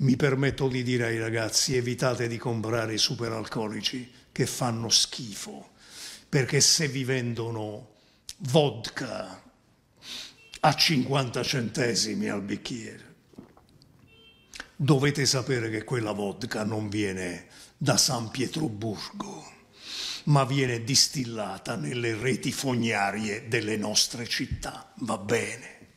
Mi permetto di dire ai ragazzi evitate di comprare i superalcolici che fanno schifo, perché se vi vendono vodka a 50 centesimi al bicchiere, dovete sapere che quella vodka non viene da San Pietroburgo, ma viene distillata nelle reti fognarie delle nostre città, va bene.